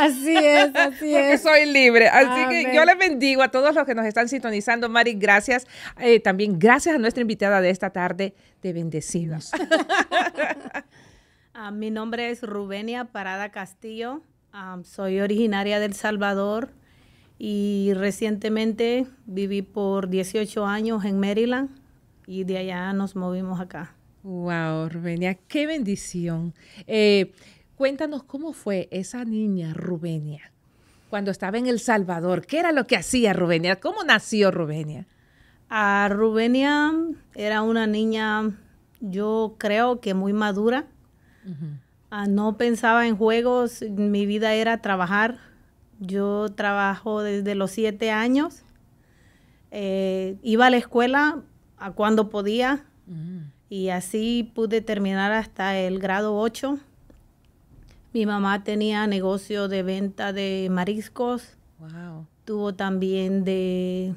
Así es, así Porque soy libre. Así que yo les bendigo a todos los que nos están sintonizando. Mari, gracias. Eh, también gracias a nuestra invitada de esta tarde. de bendecidos. Ah, mi nombre es Rubenia Parada Castillo. Ah, soy originaria del Salvador y recientemente viví por 18 años en Maryland y de allá nos movimos acá. Wow, Rubenia, qué bendición. Eh, Cuéntanos cómo fue esa niña Rubenia cuando estaba en El Salvador. ¿Qué era lo que hacía Rubenia? ¿Cómo nació Rubenia? A Rubenia era una niña, yo creo que muy madura. Ah, no pensaba en juegos, mi vida era trabajar. Yo trabajo desde los siete años. Eh, iba a la escuela a cuando podía y así pude terminar hasta el grado ocho. Mi mamá tenía negocio de venta de mariscos. Wow. Tuvo también de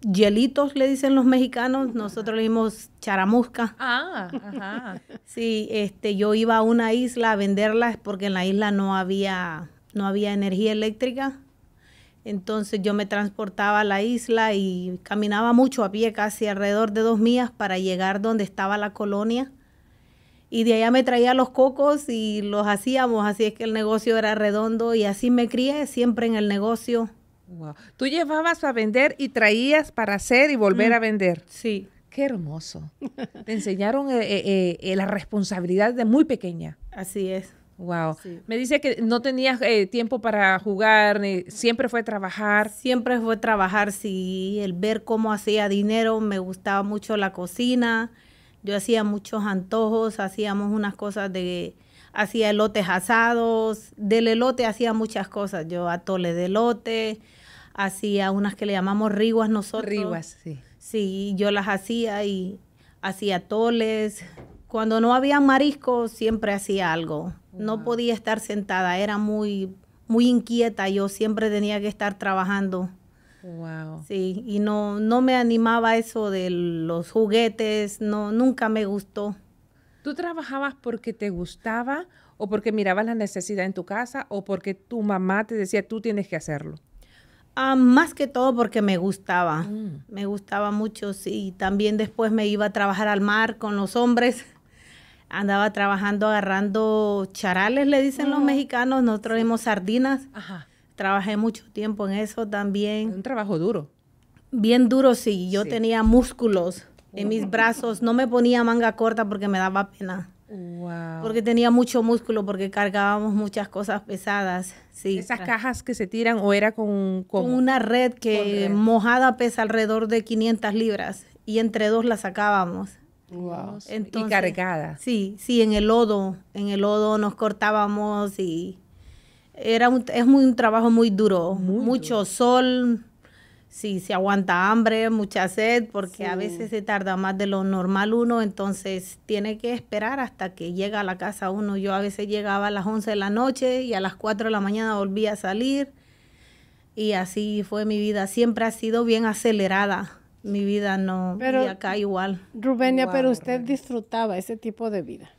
hielitos, le dicen los mexicanos. Nosotros le dimos charamusca. Ah, ajá. sí, este, yo iba a una isla a venderlas porque en la isla no había, no había energía eléctrica. Entonces yo me transportaba a la isla y caminaba mucho a pie, casi alrededor de dos millas, para llegar donde estaba la colonia y de allá me traía los cocos y los hacíamos, así es que el negocio era redondo y así me crié siempre en el negocio. Wow. Tú llevabas a vender y traías para hacer y volver mm. a vender. Sí. Qué hermoso. Te enseñaron eh, eh, eh, la responsabilidad de muy pequeña. Así es. Wow. Me dice que no tenías tiempo para jugar, siempre fue trabajar. Siempre fue trabajar, sí. El ver cómo hacía dinero, me gustaba mucho la cocina. Yo hacía muchos antojos, hacíamos unas cosas de, hacía elotes asados, del elote hacía muchas cosas, yo atole de elote, hacía unas que le llamamos riguas nosotros. Riguas, sí. Sí, yo las hacía y hacía toles. Cuando no había marisco, siempre hacía algo. No podía estar sentada, era muy, muy inquieta, yo siempre tenía que estar trabajando. Wow. Sí, y no, no me animaba eso de los juguetes, no, nunca me gustó. ¿Tú trabajabas porque te gustaba o porque mirabas la necesidad en tu casa o porque tu mamá te decía tú tienes que hacerlo? Ah, más que todo porque me gustaba, mm. me gustaba mucho, sí. También después me iba a trabajar al mar con los hombres. Andaba trabajando agarrando charales, le dicen los mexicanos, nosotros vimos sardinas. Ajá Trabajé mucho tiempo en eso también. Un trabajo duro. Bien duro, sí. Yo tenía músculos en mis brazos. No me ponía manga corta porque me daba pena. Wow. Porque tenía mucho músculo, porque cargábamos muchas cosas pesadas. Sí. ¿Esas cajas que se tiran o era con...? Con, una red que mojada pesa alrededor de 500 libras y entre dos la sacábamos. Wow. y cargada. Sí, sí, en el lodo. En el lodo nos cortábamos y era es muy, un trabajo muy duro, mucho sol, si sí, se aguanta hambre, mucha sed, porque a veces se tarda más de lo normal uno, entonces tiene que esperar hasta que llega a la casa uno. Yo a veces llegaba a las 11 de la noche y a las 4 de la mañana volvía a salir y así fue mi vida. Siempre ha sido bien acelerada. Mi vida no, pero, acá igual. Rubenia, pero usted disfrutaba ese tipo de vida.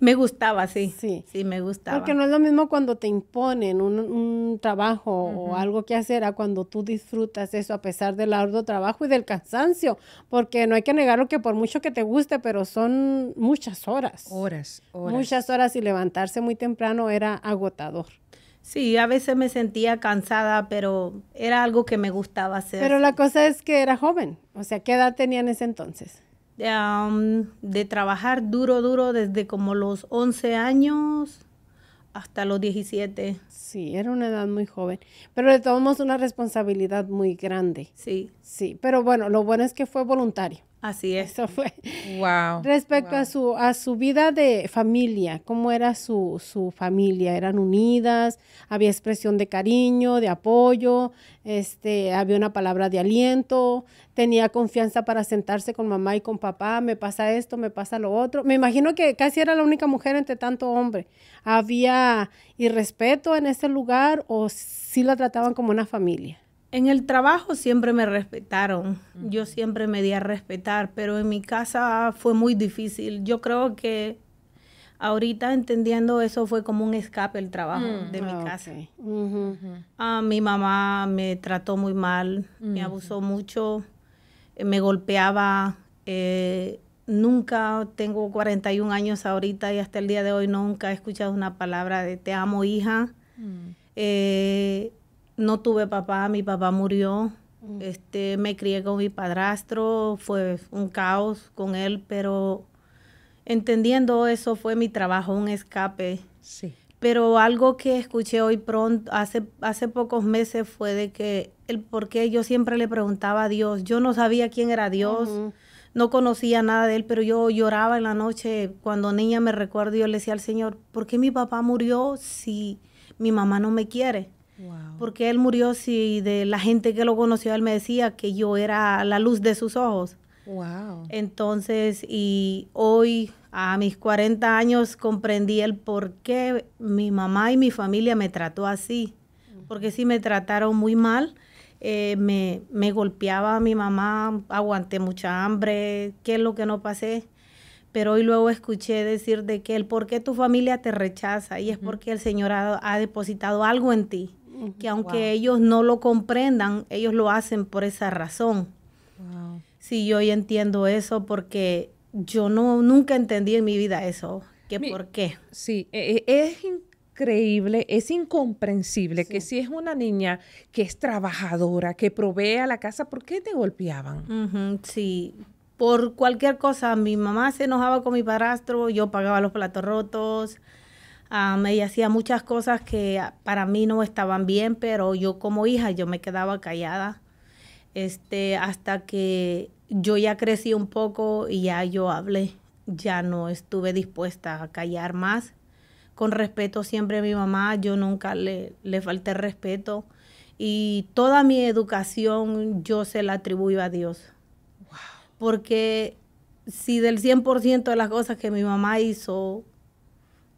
Me gustaba, sí. Sí. Sí, me gustaba. Porque no es lo mismo cuando te imponen un, un trabajo o algo que hacer a cuando tú disfrutas eso a pesar del arduo trabajo y del cansancio. Porque no hay que negarlo que por mucho que te guste, pero son muchas horas. Horas, horas. Muchas horas y levantarse muy temprano era agotador. Sí, a veces me sentía cansada, pero era algo que me gustaba hacer. Pero la cosa es que era joven. O sea, ¿qué edad tenía en ese entonces? de trabajar duro, duro desde como los 11 años hasta los 17. Sí, era una edad muy joven, pero le tomamos una responsabilidad muy grande. Sí. Sí, pero bueno, lo bueno es que fue voluntario. Así es. Eso fue. Wow. Respecto a su a su vida de familia, cómo era su, familia, eran unidas, había expresión de cariño, de apoyo, este, había una palabra de aliento, tenía confianza para sentarse con mamá y con papá, me pasa esto, me pasa lo otro. Me imagino que casi era la única mujer entre tanto hombre. Había irrespeto en ese lugar o sí la trataban como una familia. En el trabajo siempre me respetaron, yo siempre me di a respetar, pero en mi casa fue muy difícil. Yo creo que ahorita entendiendo eso fue como un escape el trabajo mm. de mi ah, casa. a ah, mi mamá me trató muy mal, me abusó mucho, eh, me golpeaba. Eh, nunca, tengo 41 años ahorita y hasta el día de hoy nunca he escuchado una palabra de te amo hija. Mm. Eh, no tuve papá, mi papá murió. Mm. Este, me crié con mi padrastro, fue un caos con él, pero entendiendo eso fue mi trabajo, un escape. Pero algo que escuché hoy pronto, hace, hace pocos meses, fue de que el por qué yo siempre le preguntaba a Dios. Yo no sabía quién era Dios, no conocía nada de él, pero yo lloraba en la noche. Cuando niña me recuerdo, yo le decía al Señor, ¿por qué mi papá murió si mi mamá no me quiere? Porque él murió si de la gente que lo conoció, él me decía que yo era la luz de sus ojos. Entonces, y hoy a mis 40 años comprendí el por qué mi mamá y mi familia me trató así. Porque si me trataron muy mal. Eh, me, golpeaba mi mamá, aguanté mucha hambre, qué es lo que no pasé pero hoy luego escuché decir de que el por qué tu familia te rechaza y es porque el Señor ha depositado algo en ti que aunque ellos no lo comprendan, ellos lo hacen por esa razón. Sí, yo entiendo eso porque yo no nunca entendí en mi vida eso. que por qué? Sí, e, e, es increíble, es incomprensible que si es una niña que es trabajadora, que provee a la casa, ¿por qué te golpeaban? sí, por cualquier cosa. Mi mamá se enojaba con mi padrastro, yo pagaba los platos rotos. Ah, me ella hacía muchas cosas que para mí no estaban bien, pero yo como hija yo me quedaba callada este, hasta que yo ya crecí un poco y ya yo hablé, ya no estuve dispuesta a callar más. Con respeto siempre a mi mamá, yo nunca le, le falté respeto y toda mi educación yo se la atribuyo a Dios. Porque si del 100% de las cosas que mi mamá hizo,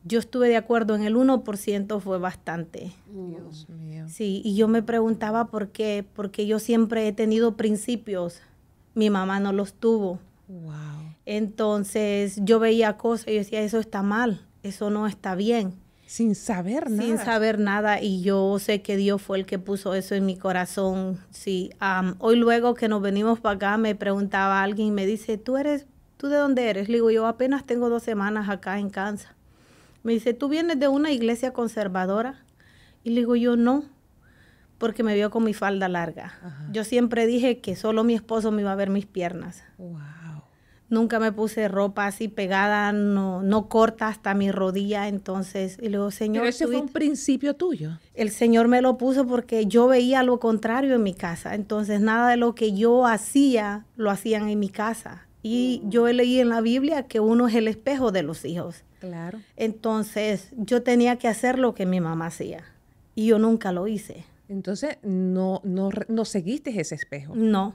yo estuve de acuerdo en el 1%, fue bastante. Dios mío. Sí, y yo me preguntaba por qué, porque yo siempre he tenido principios, mi mamá no los tuvo. Wow. Entonces yo veía cosas y decía, eso está mal, eso no está bien. Sin saber nada. Sin saber nada y yo sé que Dios fue el que puso eso en mi corazón. Sí, hoy luego que nos venimos para acá me preguntaba alguien, me dice, ¿tú eres, tú de dónde eres? Le digo, yo apenas tengo dos semanas acá en Kansas. Me dice, ¿tú vienes de una iglesia conservadora? Y le digo yo, no, porque me vio con mi falda larga. Yo siempre dije que solo mi esposo me iba a ver mis piernas. Nunca me puse ropa así pegada, no, no corta hasta mi rodilla. Entonces, y luego, Señor. Pero ese fue un principio tuyo. El Señor me lo puso porque yo veía lo contrario en mi casa. Entonces, nada de lo que yo hacía lo hacían en mi casa. Y oh. yo leí en la Biblia que uno es el espejo de los hijos. Claro. Entonces, yo tenía que hacer lo que mi mamá hacía y yo nunca lo hice. Entonces, no, no, seguiste ese espejo. No.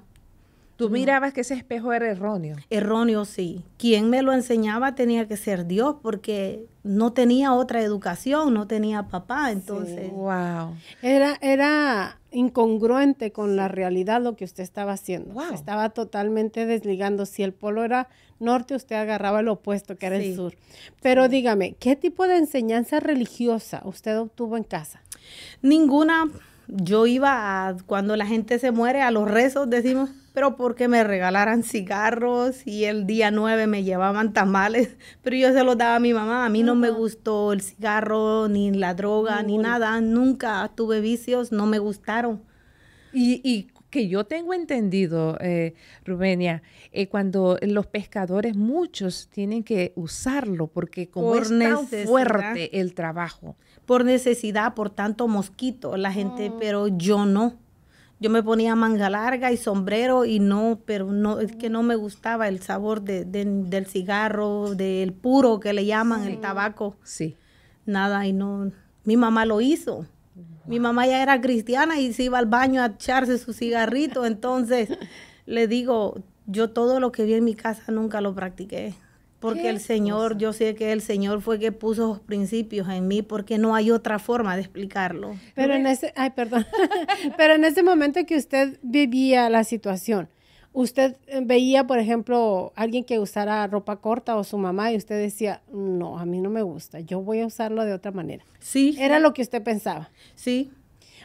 Tú mirabas que ese espejo era erróneo. Erróneo, sí. Quien me lo enseñaba tenía que ser Dios, porque no tenía otra educación, no tenía papá, entonces. wow. Era, era incongruente con la realidad lo que usted estaba haciendo. estaba totalmente desligando. Si el polo era norte, usted agarraba el opuesto, que era el sur. Pero dígame, ¿qué tipo de enseñanza religiosa usted obtuvo en casa? Ninguna yo iba cuando la gente se muere, a los rezos decimos, pero porque me regalaran cigarros y el día 9 me llevaban tamales, pero yo se los daba a mi mamá. A mí no me gustó el cigarro, ni la droga, ni nada. Nunca tuve vicios, no me gustaron. Y, y que yo tengo entendido, eh, Rubenia, eh, cuando los pescadores, muchos tienen que usarlo porque como es fuerte el trabajo por necesidad, por tanto mosquito, la gente, mm. pero yo no. Yo me ponía manga larga y sombrero y no, pero no, es que no me gustaba el sabor de, del cigarro, del puro que le llaman, el tabaco. Sí. Nada, y no, mi mamá lo hizo. Mi mamá ya era cristiana y se iba al baño a echarse su cigarrito, entonces le digo, yo todo lo que vi en mi casa nunca lo practiqué. Porque el Señor, yo sé que el Señor fue que puso los principios en mí, porque no hay otra forma de explicarlo. Pero en ese, ay, perdón, pero en ese momento que usted vivía la situación, usted eh, veía, por ejemplo, alguien que usara ropa corta o su mamá y usted decía, no, a mí no me gusta, yo voy a usarlo de otra manera. Sí. Era lo que usted pensaba. Sí.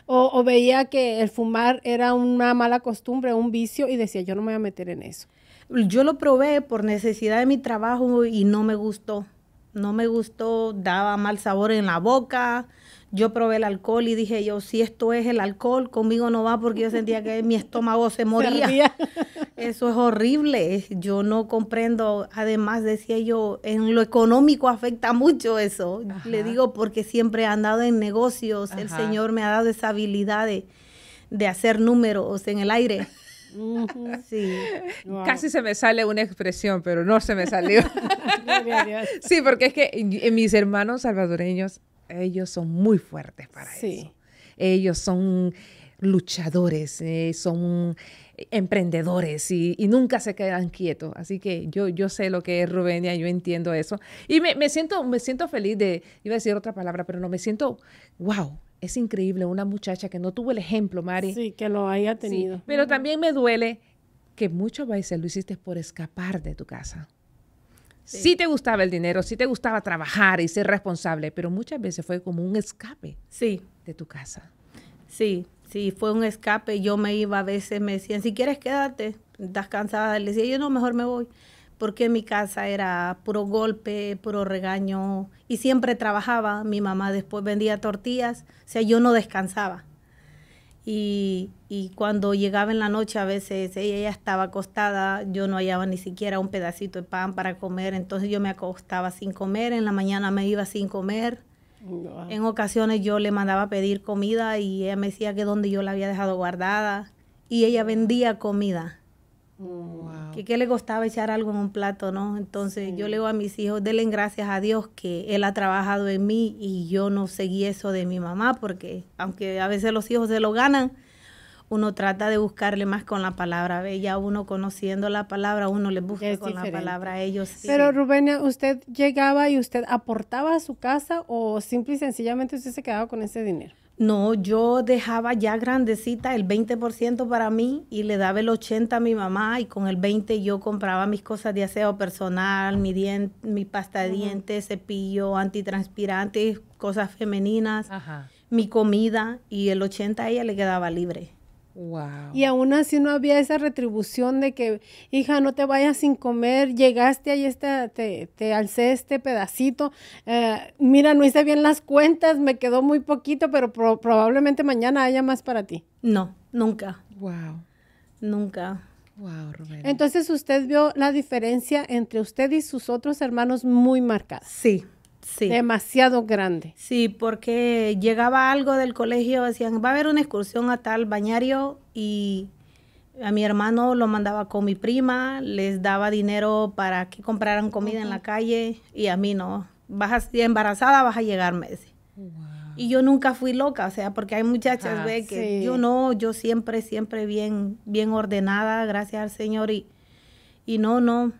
o veía que el fumar era una mala costumbre, un vicio y decía, yo no me voy a meter en eso. Yo lo probé por necesidad de mi trabajo y no me gustó. No me gustó, daba mal sabor en la boca. Yo probé el alcohol y dije yo, si esto es el alcohol, conmigo no va porque yo sentía que mi estómago se moría. Eso es horrible. Yo no comprendo. Además, decía yo, en lo económico afecta mucho eso. Le digo porque siempre he andado en negocios. El Señor me ha dado esa habilidad de hacer números en el aire. Sí. Casi se me sale una expresión, pero no se me salió. sí, porque es que mis hermanos salvadoreños, ellos son muy fuertes para eso. Ellos son luchadores, eh, son emprendedores y, nunca se quedan quietos. Así que yo, yo sé lo que es Rubenia, yo entiendo eso. Y me, me, siento, me siento feliz de, iba a decir otra palabra, pero no, me siento, wow, es increíble una muchacha que no tuvo el ejemplo, Mari. Sí, que lo haya tenido. pero también me duele que muchas veces lo hiciste por escapar de tu casa. Sí. te gustaba el dinero, sí te gustaba trabajar y ser responsable, pero muchas veces fue como un escape sí. de tu casa. Sí, sí, fue un escape. Yo me iba, a veces me decían, si quieres quédate, estás cansada. Le decía, yo no, mejor me voy porque mi casa era puro golpe, puro regaño y siempre trabajaba. Mi mamá después vendía tortillas, o sea, yo no descansaba. Y, y, cuando llegaba en la noche a veces ella estaba acostada, yo no hallaba ni siquiera un pedacito de pan para comer, entonces yo me acostaba sin comer, en la mañana me iba sin comer. En ocasiones yo le mandaba a pedir comida y ella me decía que donde yo la había dejado guardada y ella vendía comida. Mm, que le gustaba echar algo en un plato, ¿no? Entonces yo le digo a mis hijos, denle gracias a Dios que Él ha trabajado en mí y yo no seguí eso de mi mamá, porque aunque a veces los hijos se lo ganan, uno trata de buscarle más con la palabra, bella, ya uno conociendo la palabra, uno le busca con la palabra a ellos. Pero Rubén, ¿usted llegaba y usted aportaba a su casa o simple y sencillamente usted se quedaba con ese dinero? No, yo dejaba ya grandecita el 20% para mí y le daba el 80% a mi mamá y con el 20% yo compraba mis cosas de aseo personal, mi, mi pasta de dientes, cepillo, antitranspirantes, cosas femeninas, mi comida y el 80% a ella le quedaba libre. Y aún así no había esa retribución de que, hija, no te vayas sin comer, llegaste ahí, está, te, alcé este pedacito, eh, mira, no hice bien las cuentas, me quedó muy poquito, pero probablemente mañana haya más para ti. No, nunca. Wow. Nunca. Wow, Rubén. Entonces usted vio la diferencia entre usted y sus otros hermanos muy marcada. Sí, Demasiado grande. Sí, porque llegaba algo del colegio, decían, va a haber una excursión a tal bañario y a mi hermano lo mandaba con mi prima, les daba dinero para que compraran comida en la calle y a mí no. Vas a, embarazada, vas a llegar, meses. Y yo nunca fui loca, o sea, porque hay muchachas, ve, que yo no, yo siempre, siempre bien, bien ordenada, gracias al Señor y no, no,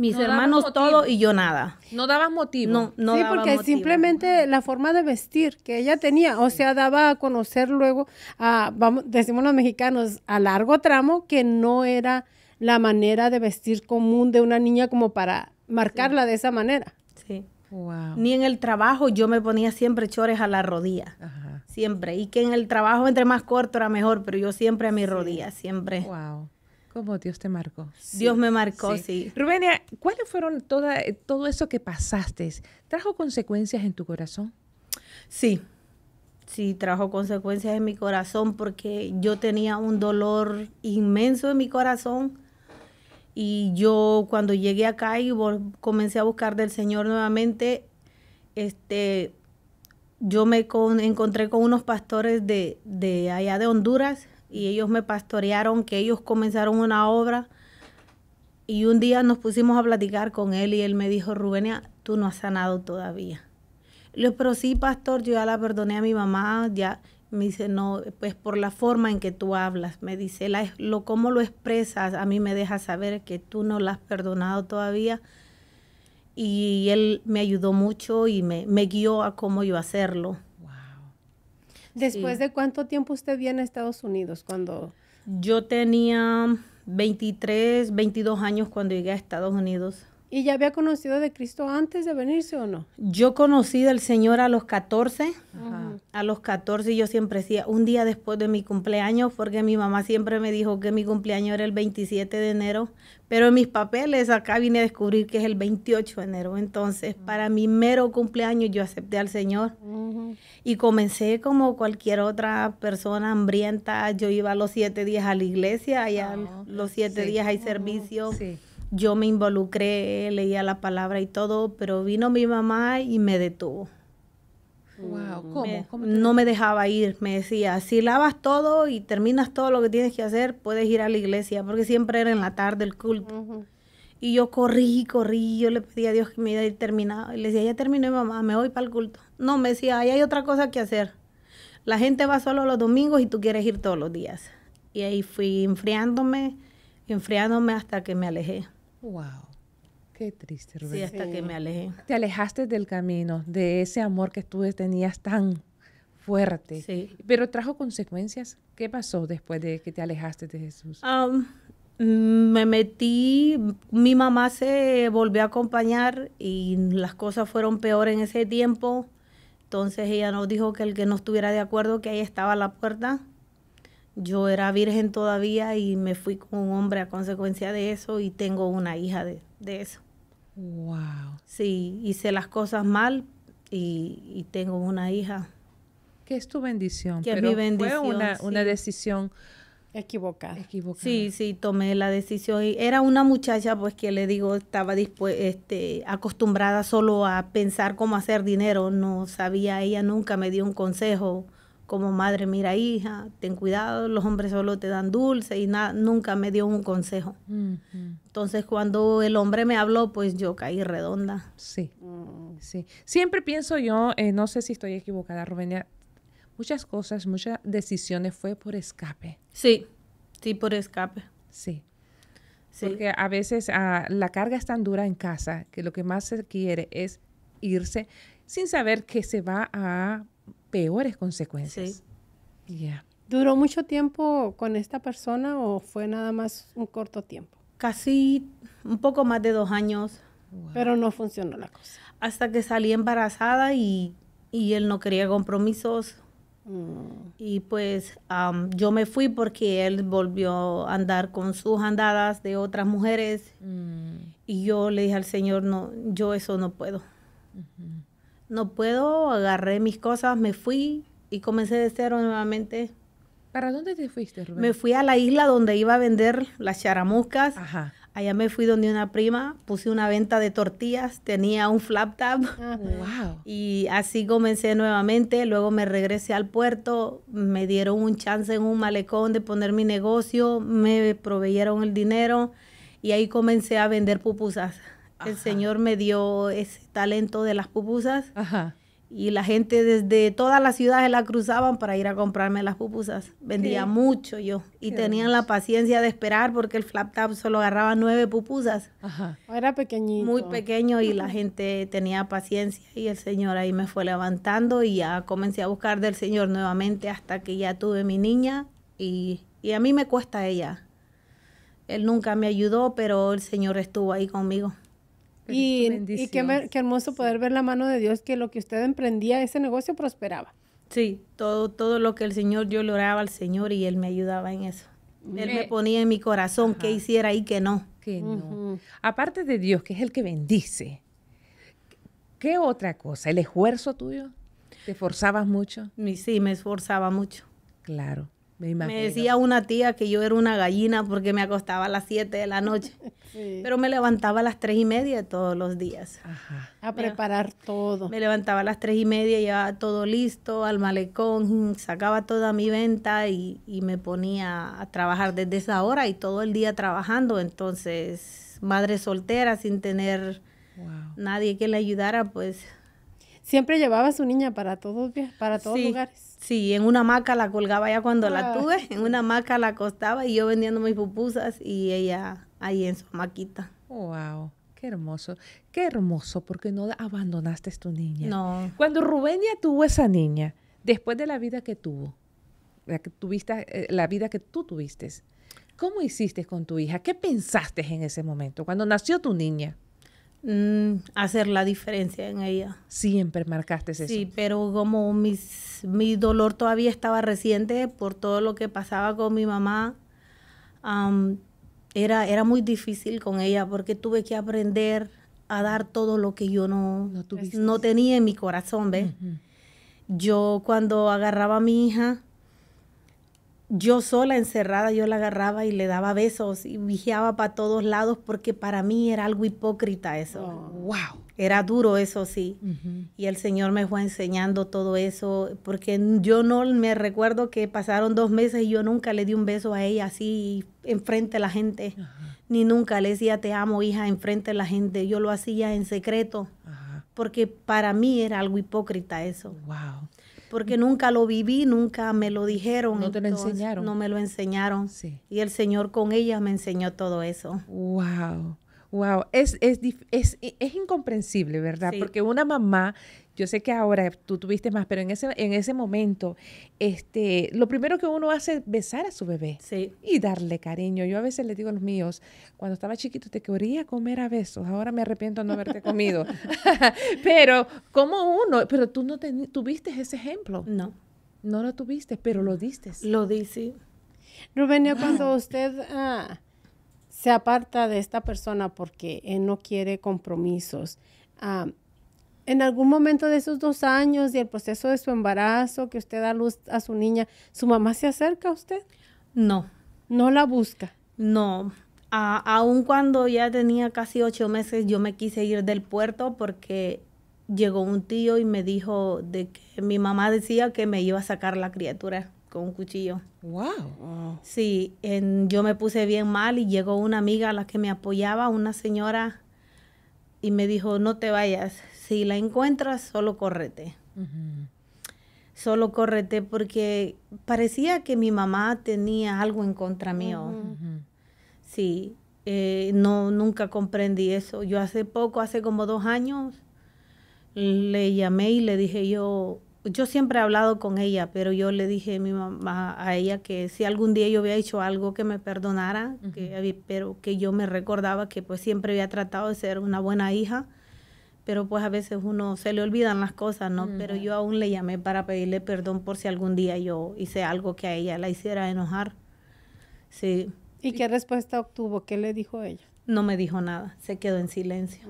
mis hermanos todo y yo nada. No daba motivo. No, Sí, porque simplemente la forma de vestir que ella tenía, o sea, daba a conocer luego, a, vamos, decimos los mexicanos, a largo tramo, que no era la manera de vestir común de una niña como para marcarla de esa manera. Sí. Wow. Ni en el trabajo yo me ponía siempre chores a la rodilla. Ajá. Siempre. Y que en el trabajo entre más corto era mejor, pero yo siempre a mi rodilla, siempre. Wow. ¿Cómo Dios te marcó. Dios me marcó, sí. Rubénia, ¿cuáles fueron toda, todo eso que pasaste? ¿Trajo consecuencias en tu corazón? Sí, sí, trajo consecuencias en mi corazón porque yo tenía un dolor inmenso en mi corazón. Y yo cuando llegué acá y comencé a buscar del Señor nuevamente, este, yo me encontré con unos pastores de, de allá de Honduras y ellos me pastorearon, que ellos comenzaron una obra. Y un día nos pusimos a platicar con él y él me dijo, Rubenia, tú no has sanado todavía. Le pero sí, pastor, yo ya la perdoné a mi mamá, ya. Me dice, no, pues por la forma en que tú hablas, me dice, la, lo, cómo lo expresas, a mí me deja saber que tú no la has perdonado todavía. Y él me ayudó mucho y me, me guió a cómo yo hacerlo. ¿Después de cuánto tiempo usted viene a Estados Unidos? Cuando... Yo tenía 23, 22 años cuando llegué a Estados Unidos. ¿Y ya había conocido de Cristo antes de venirse o no? Yo conocí del Señor a los 14. A los 14 yo siempre decía, un día después de mi cumpleaños, porque mi mamá siempre me dijo que mi cumpleaños era el 27 de enero, pero en mis papeles acá vine a descubrir que es el 28 de enero. Entonces, para mi mero cumpleaños yo acepté al Señor y comencé como cualquier otra persona hambrienta. Yo iba los siete días a la iglesia, allá ah, los siete días hay servicio yo me involucré, leía la palabra y todo, pero vino mi mamá y me detuvo. Wow, mm. ¿cómo? No me dejaba ir, me decía, si lavas todo y terminas todo lo que tienes que hacer, puedes ir a la iglesia, porque siempre era en la tarde el culto. Y yo corrí, corrí, yo le pedí a Dios que me iba a ir Y le decía, ya terminé, mamá, me voy para el culto. No, me decía, ahí hay otra cosa que hacer. La gente va solo los domingos y tú quieres ir todos los días. Y ahí fui enfriándome, enfriándome hasta que me alejé. Wow. Qué triste, Rubén. Sí, hasta que me alejé. Te alejaste del camino, de ese amor que tú tenías tan fuerte. Sí. Pero trajo consecuencias. ¿Qué pasó después de que te alejaste de Jesús? me metí, mi mamá se volvió a acompañar y las cosas fueron peor en ese tiempo. Entonces ella nos dijo que el que no estuviera de acuerdo, que ahí estaba la puerta yo era virgen todavía y me fui con un hombre a consecuencia de eso y tengo una hija de, eso. Wow. Sí, hice las cosas mal y, tengo una hija. Que es tu bendición. Que es mi bendición. Fue una, decisión equivocada. equivocada. Sí, sí, tomé la decisión. Y era una muchacha, pues que le digo, estaba este, acostumbrada solo a pensar cómo hacer dinero. No sabía, ella nunca me dio un consejo como madre, mira hija, ten cuidado, los hombres solo te dan dulce y nada, nunca me dio un consejo. Entonces cuando el hombre me habló, pues yo caí redonda. Sí, mm. sí. Siempre pienso yo, eh, no sé si estoy equivocada, Rubenia, muchas cosas, muchas decisiones fue por escape. Sí, sí, por escape. Sí. Porque a veces ah, la carga es tan dura en casa que lo que más se quiere es irse sin saber que se va a peores consecuencias. ya ¿Duró mucho tiempo con esta persona o fue nada más un corto tiempo? Casi un poco más de dos años. Pero no funcionó la cosa. Hasta que salí embarazada y, y él no quería compromisos. Mm. Y pues um, yo me fui porque él volvió a andar con sus andadas de otras mujeres. Mm. Y yo le dije al Señor, no, yo eso no puedo no puedo, agarré mis cosas, me fui y comencé de cero nuevamente. ¿Para dónde te fuiste, Rubén? Me fui a la isla donde iba a vender las charamuscas. Ajá. Allá me fui donde una prima, puse una venta de tortillas, tenía un flap tap. wow. Ah, y así comencé nuevamente, luego me regresé al puerto, me dieron un chance en un malecón de poner mi negocio, me proveyeron el dinero y ahí comencé a vender pupusas el Señor me dio ese talento de las pupusas. Ajá. Y la gente desde todas las ciudades la cruzaban para ir a comprarme las pupusas. Vendía mucho yo. Y tenían la paciencia de esperar porque el flap tap solo agarraba nueve pupusas. Era pequeñito. Muy pequeño y la gente tenía paciencia. Y el Señor ahí me fue levantando y ya comencé a buscar del Señor nuevamente hasta que ya tuve mi niña. Y, y a mí me cuesta ella. Él nunca me ayudó, pero el Señor estuvo ahí conmigo. Y, qué, hermoso poder ver la mano de Dios que lo que usted emprendía, ese negocio prosperaba. Sí, todo, todo lo que el Señor, yo le oraba al Señor y Él me ayudaba en eso. Él me ponía en mi corazón qué que hiciera y que no. Que no. Aparte de Dios, que es el que bendice, ¿qué otra cosa? ¿El esfuerzo tuyo? ¿Te esforzabas mucho? Sí, me esforzaba mucho. Claro. Me, decía una tía que yo era una gallina porque me acostaba a las 7 de la noche, pero me levantaba a las 3 y media todos los días. A preparar todo. Me levantaba a las 3 y media, ya todo listo, al malecón, sacaba toda mi venta y, me ponía a trabajar desde esa hora y todo el día trabajando. Entonces, madre soltera sin tener nadie que le ayudara, pues... Siempre llevaba a su niña para todos, para todos lugares. Sí, en una maca la colgaba ya cuando la ah. tuve, en una maca la acostaba y yo vendiendo mis pupusas y ella ahí en su maquita. Wow. Qué hermoso, qué hermoso, porque no abandonaste tu niña. No. Cuando ya tuvo esa niña, después de la vida que tuvo, la, que tuviste, eh, la vida que tú tuviste, ¿cómo hiciste con tu hija? ¿Qué pensaste en ese momento, cuando nació tu niña? Mm, hacer la diferencia en ella. Siempre marcaste eso. Sí, pero como mis, mi dolor todavía estaba reciente por todo lo que pasaba con mi mamá, era, era muy difícil con ella porque tuve que aprender a dar todo lo que yo no, no, tenía en mi corazón, Yo cuando agarraba a mi hija, yo sola encerrada, yo la agarraba y le daba besos y vigiaba para todos lados porque para mí era algo hipócrita eso. ¡Wow! Oh. Era duro eso sí. Y el Señor me fue enseñando todo eso porque yo no me recuerdo que pasaron dos meses y yo nunca le di un beso a ella así enfrente a la gente. Ni nunca le decía te amo hija enfrente a la gente. Yo lo hacía en secreto. Porque para mí era algo hipócrita eso. Wow porque nunca lo viví, nunca me lo dijeron. No te lo enseñaron. No me lo enseñaron. Y el Señor con ella me enseñó todo eso. Wow. Wow, es, es, es, es incomprensible, ¿verdad? Porque una mamá yo sé que ahora tú tuviste más, pero en ese, en ese momento, este, lo primero que uno hace es besar a su bebé y darle cariño. Yo a veces le digo a los míos, cuando estaba chiquito te quería comer a besos, ahora me arrepiento de no haberte comido. pero, ¿cómo uno? Pero tú no tuviste ese ejemplo. No. No lo tuviste, pero lo diste. Lo di, sí. Rubén, ah. cuando usted ah, se aparta de esta persona porque él no quiere compromisos, ah, en algún momento de esos dos años y el proceso de su embarazo, que usted da luz a su niña, ¿su mamá se acerca a usted? No. ¿No la busca? No. Aún aun cuando ya tenía casi ocho meses, yo me quise ir del puerto porque llegó un tío y me dijo de que mi mamá decía que me iba a sacar la criatura con un cuchillo. ¡Wow! Sí, yo me puse bien mal y llegó una amiga a la que me apoyaba, una señora y me dijo, no te vayas, si la encuentras, solo córrete. Solo córrete porque parecía que mi mamá tenía algo en contra mío. Sí, eh, no, nunca comprendí eso. Yo hace poco, hace como dos años, le llamé y le dije yo, yo siempre he hablado con ella, pero yo le dije a mi mamá, a ella, que si algún día yo había hecho algo que me perdonara, pero que yo me recordaba que pues siempre había tratado de ser una buena hija, pero pues a veces uno se le olvidan las cosas, ¿no? Pero yo aún le llamé para pedirle perdón por si algún día yo hice algo que a ella la hiciera enojar. Sí. ¿Y qué respuesta obtuvo? ¿Qué le dijo ella? no me dijo nada, se quedó en silencio.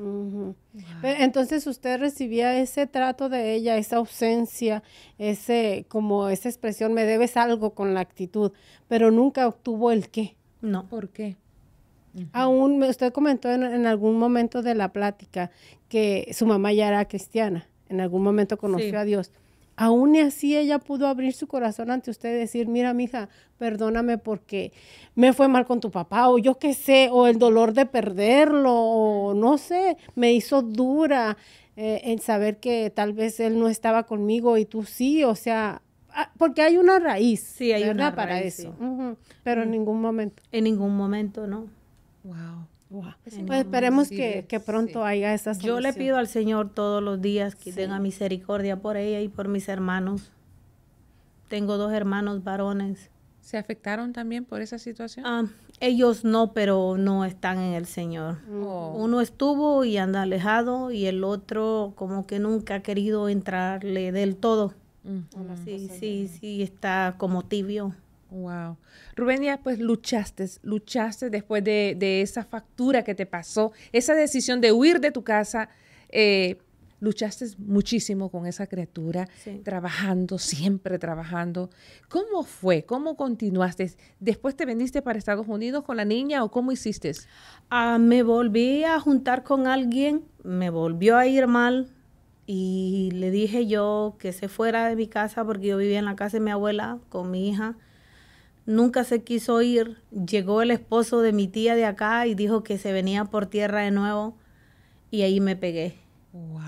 Entonces usted recibía ese trato de ella, esa ausencia, ese como esa expresión me debes algo con la actitud, pero nunca obtuvo el qué. No. ¿Por qué? Aún usted comentó en, algún momento de la plática que su mamá ya era cristiana, en algún momento conoció a Dios. Aún así ella pudo abrir su corazón ante usted y decir, mira, mija, perdóname porque me fue mal con tu papá, o yo qué sé, o el dolor de perderlo, o no sé, me hizo dura eh, en saber que tal vez él no estaba conmigo y tú sí, o sea, ah, porque hay una raíz, sí, hay Una raíz, para eso, pero en ningún momento. En ningún momento, no. Wow. Pues, pues esperemos que, pronto haya esas Yo le pido al Señor todos los días que tenga misericordia por ella y por mis hermanos. Tengo dos hermanos varones. ¿Se afectaron también por esa situación? Ah, ellos no, pero no están en el Señor. Oh. Uno estuvo y anda alejado y el otro como que nunca ha querido entrarle del todo. Mm. Sí, sí, sí, está como tibio. Wow. Rubén ya pues luchaste, luchaste después de, esa factura que te pasó, esa decisión de huir de tu casa. Eh, luchaste muchísimo con esa criatura, trabajando, siempre trabajando. ¿Cómo fue? ¿Cómo continuaste? ¿Después te vendiste para Estados Unidos con la niña o cómo hiciste? Ah, me volví a juntar con alguien, me volvió a ir mal y le dije yo que se fuera de mi casa porque yo vivía en la casa de mi abuela con mi hija nunca se quiso ir. Llegó el esposo de mi tía de acá y dijo que se venía por tierra de nuevo y ahí me pegué.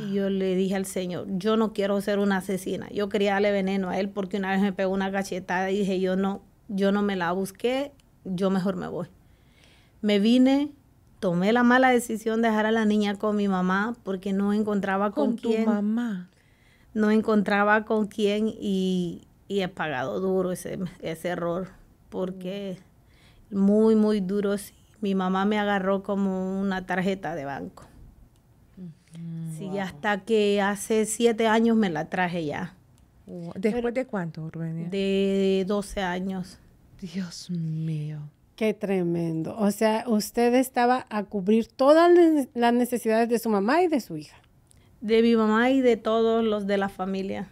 Y yo le dije al Señor, yo no quiero ser una asesina. Yo quería darle veneno a él porque una vez me pegó una cachetada y dije, yo no, yo no me la busqué, yo mejor me voy. Me vine, tomé la mala decisión de dejar a la niña con mi mamá porque no encontraba con, quién. Con tu mamá. No encontraba con quién y, y he pagado duro ese, ese error porque mm. muy, muy duro. Mi mamá me agarró como una tarjeta de banco. sí, hasta que hace siete años me la traje ya. ¿Después de cuánto, Rubén? De 12 años. Dios mío. Qué tremendo. O sea, usted estaba a cubrir todas las necesidades de su mamá y de su hija. De mi mamá y de todos los de la familia.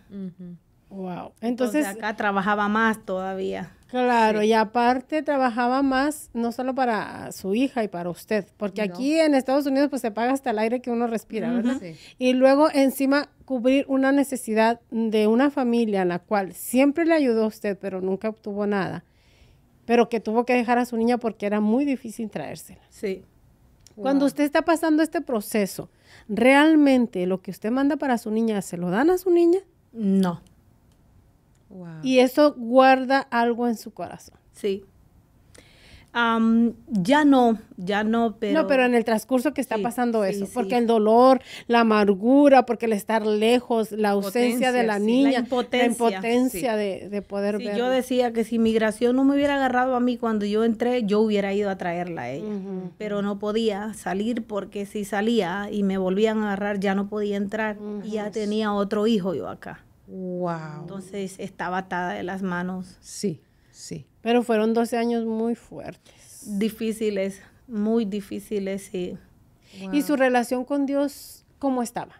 Wow. Entonces, acá trabajaba más todavía. Claro, y aparte trabajaba más, no solo para su hija y para usted, porque aquí en Estados Unidos pues se paga hasta el aire que uno respira, ¿verdad? Y luego encima cubrir una necesidad de una familia a la cual siempre le ayudó a usted, pero nunca obtuvo nada, pero que tuvo que dejar a su niña porque era muy difícil traérsela. Sí. Cuando usted está pasando este proceso, ¿realmente lo que usted manda para su niña se lo dan a su niña? No. Y eso guarda algo en su corazón. Sí. ya no, ya no, pero... No, pero en el transcurso que está pasando eso, porque el dolor, la amargura, porque el estar lejos, la ausencia de la niña, la impotencia, de, poder ver. Yo decía que si migración no me hubiera agarrado a mí cuando yo entré, yo hubiera ido a traerla a ella, pero no podía salir porque si salía y me volvían a agarrar, ya no podía entrar y ya tenía otro hijo yo acá. Wow. Entonces estaba atada de las manos. Sí, sí. Pero fueron 12 años muy fuertes. Difíciles, muy difíciles, sí. ¿Y su relación con Dios cómo estaba?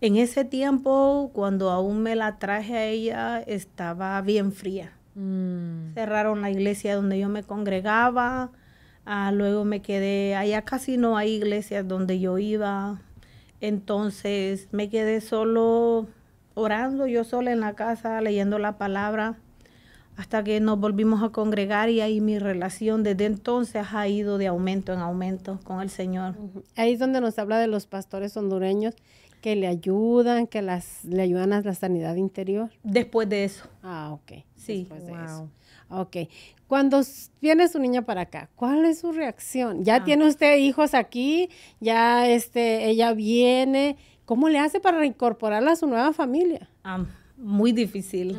En ese tiempo, cuando aún me la traje a ella, estaba bien fría. Mm. Cerraron la iglesia donde yo me congregaba, ah, luego me quedé, allá casi no hay iglesias donde yo iba, entonces me quedé solo orando yo sola en la casa, leyendo la palabra, hasta que nos volvimos a congregar y ahí mi relación desde entonces ha ido de aumento en aumento con el Señor. Ahí es donde nos habla de los pastores hondureños que le ayudan, que las, le ayudan a la sanidad interior. Después de eso. Ah, ok. Sí. Después de eso. Ok. Cuando viene su niña para acá, ¿cuál es su reacción? Ya ah. tiene usted hijos aquí, ya este, ella viene. ¿Cómo le hace para reincorporarla a su nueva familia? Ah, muy difícil.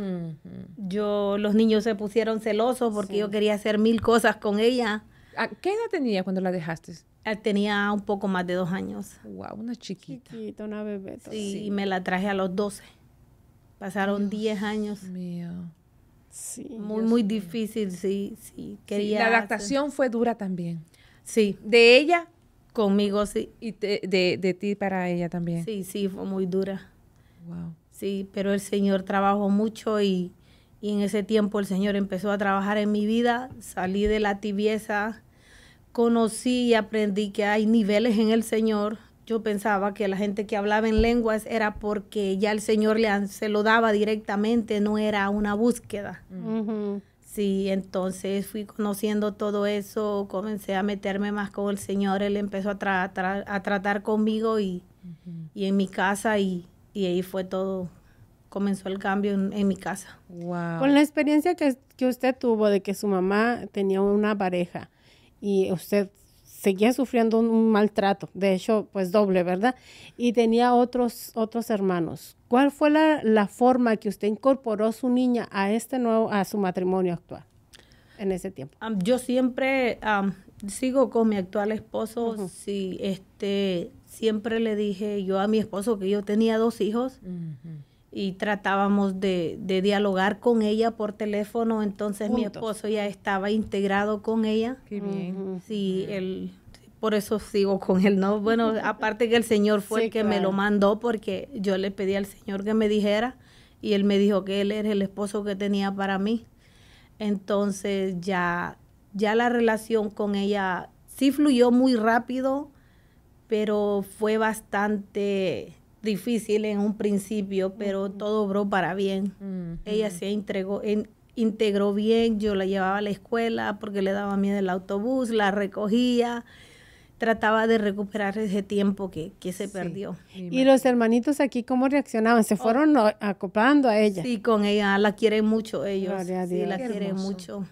Yo, los niños se pusieron celosos porque yo quería hacer mil cosas con ella. ¿Qué edad tenía cuando la dejaste? Eh, tenía un poco más de dos años. Wow, una chiquita. Chiquita, una bebé. y me la traje a los doce. Pasaron diez años. Mío. Sí. Muy, muy difícil, sí, sí. Quería la adaptación fue dura también. Sí. De ella Conmigo, sí. Y de, de, ti para ella también. Sí, sí, fue muy dura. Wow. Sí, pero el Señor trabajó mucho y, y en ese tiempo el Señor empezó a trabajar en mi vida. Salí de la tibieza, conocí y aprendí que hay niveles en el Señor. Yo pensaba que la gente que hablaba en lenguas era porque ya el Señor le, se lo daba directamente, no era una búsqueda. Sí, entonces fui conociendo todo eso, comencé a meterme más con el Señor, Él empezó a, tra a tratar conmigo y, en mi casa y, ahí fue todo comenzó el cambio en, mi casa. Con la experiencia que, usted tuvo de que su mamá tenía una pareja y usted seguía sufriendo un, un maltrato, de hecho, pues doble, ¿verdad? Y tenía otros, otros hermanos. ¿Cuál fue la, la, forma que usted incorporó su niña a este nuevo, a su matrimonio actual en ese tiempo? yo siempre sigo con mi actual esposo. si este, siempre le dije yo a mi esposo que yo tenía dos hijos y tratábamos de, dialogar con ella por teléfono. Entonces mi esposo ya estaba integrado con ella. Qué él por eso sigo con él, ¿no? Bueno, aparte que el Señor fue el que me lo mandó porque yo le pedí al Señor que me dijera y él me dijo que él era el esposo que tenía para mí. Entonces ya, ya la relación con ella sí fluyó muy rápido, pero fue bastante difícil en un principio, pero todo obró para bien. Ella se entregó, integró bien, yo la llevaba a la escuela porque le daba miedo el autobús, la recogía trataba de recuperar ese tiempo que, se perdió. ¿Y los hermanitos aquí cómo reaccionaban? ¿Se oh. fueron acoplando a ella? Sí, con ella, la quieren mucho ellos. Sí, la quieren mucho.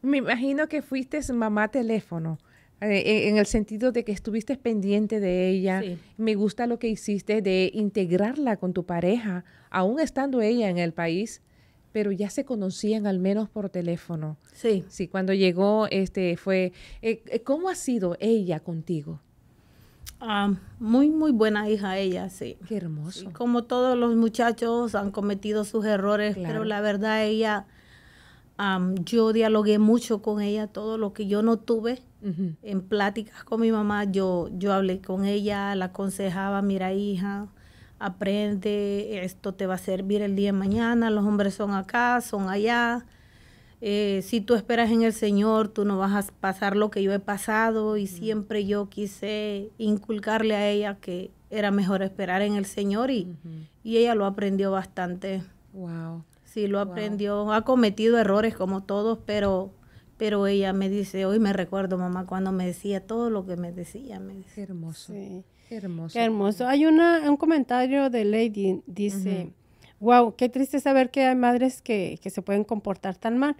Me imagino que fuiste mamá teléfono. Eh, en el sentido de que estuviste pendiente de ella, me gusta lo que hiciste de integrarla con tu pareja, aún estando ella en el país, pero ya se conocían al menos por teléfono. Sí. Sí, cuando llegó, este, fue, eh, eh, ¿cómo ha sido ella contigo? Ah, muy, muy buena hija ella, sí. Qué hermoso. como todos los muchachos han cometido sus errores, pero la verdad ella, yo dialogué mucho con ella, todo lo que yo no tuve en pláticas con mi mamá, yo, yo hablé con ella, la aconsejaba, mira hija, aprende, esto te va a servir el día de mañana, los hombres son acá, son allá. Eh, si tú esperas en el Señor, tú no vas a pasar lo que yo he pasado y mm. siempre yo quise inculcarle a ella que era mejor esperar en el Señor y, ella lo aprendió bastante. Wow. Sí, lo aprendió. Ha cometido errores como todos, pero pero ella me dice, hoy me recuerdo mamá cuando me decía todo lo que me decía. Me decía. Qué hermoso. Sí hermoso. Hay una, un comentario de Lady, dice, wow, qué triste saber que hay madres que, se pueden comportar tan mal.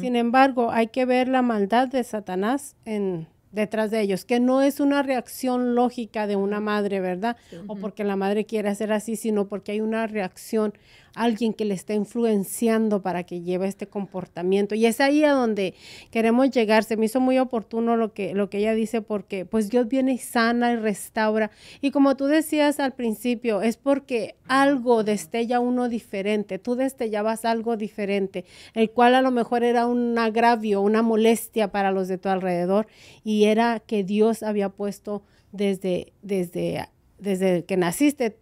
Sin embargo, hay que ver la maldad de Satanás en detrás de ellos, que no es una reacción lógica de una madre, ¿verdad? O porque la madre quiere hacer así, sino porque hay una reacción alguien que le está influenciando para que lleve este comportamiento. Y es ahí a donde queremos llegar. Se me hizo muy oportuno lo que, lo que ella dice porque pues Dios viene y sana y restaura. Y como tú decías al principio, es porque algo destella uno diferente. Tú destellabas algo diferente, el cual a lo mejor era un agravio, una molestia para los de tu alrededor. Y era que Dios había puesto desde, desde, desde que naciste